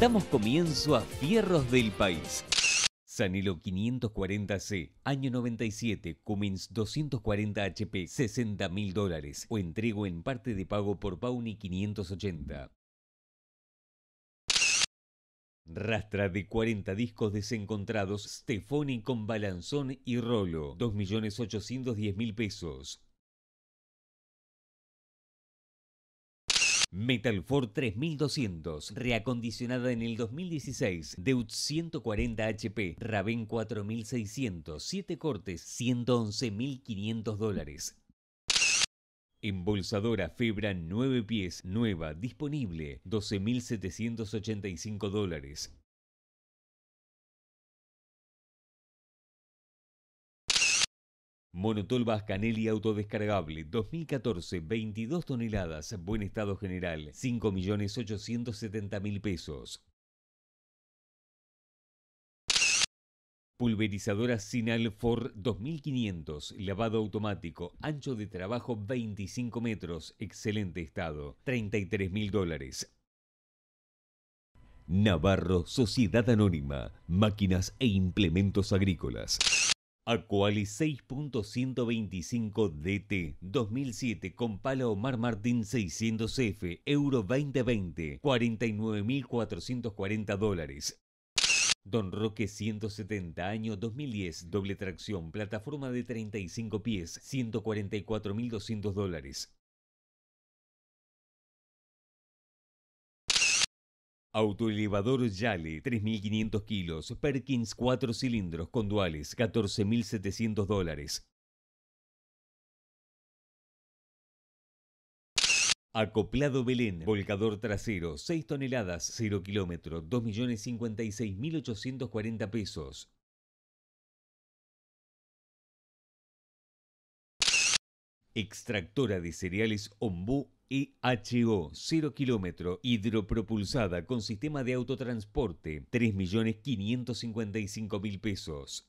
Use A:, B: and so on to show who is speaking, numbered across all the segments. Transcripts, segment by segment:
A: Damos comienzo a Fierros del País. Sanelo 540C, año 97, Cummins 240 HP, 60 mil dólares, o entrego en parte de pago por Pauni 580. Rastra de 40 discos desencontrados, Stefani con Balanzón y Rolo, 2.810.000 pesos. Metalford 3200, reacondicionada en el 2016, Deutz 140 HP, Raven 4600, 7 cortes, 111.500 dólares. Embolsadora Febra 9 pies, nueva, disponible, 12.785 dólares. Monotolvas Canelli autodescargable 2014 22 toneladas buen estado general 5.870.000 millones mil pesos Pulverizadora Sinal Ford 2500, lavado automático, ancho de trabajo 25 metros, excelente estado, 33.000 dólares. Navarro, Sociedad Anónima, Máquinas e Implementos Agrícolas. Acuali 6.125 DT 2007 con pala Omar Martín 600F Euro 2020 49.440 dólares. Don Roque 170 año 2010 doble tracción plataforma de 35 pies 144.200 dólares. Autoelevador Yale, 3.500 kilos. Perkins, 4 cilindros con duales, 14.700 dólares. Acoplado Belén, volcador trasero, 6 toneladas, 0 kilómetro, 2.056.840 pesos. Extractora de cereales Ombú EHO 0 kilómetro hidropropulsada con sistema de autotransporte 3.555.000 pesos.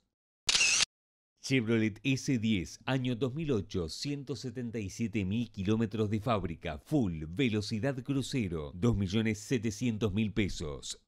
A: Chevrolet S10, año 2008, 177.000 kilómetros de fábrica, full, velocidad crucero, 2.700.000 pesos.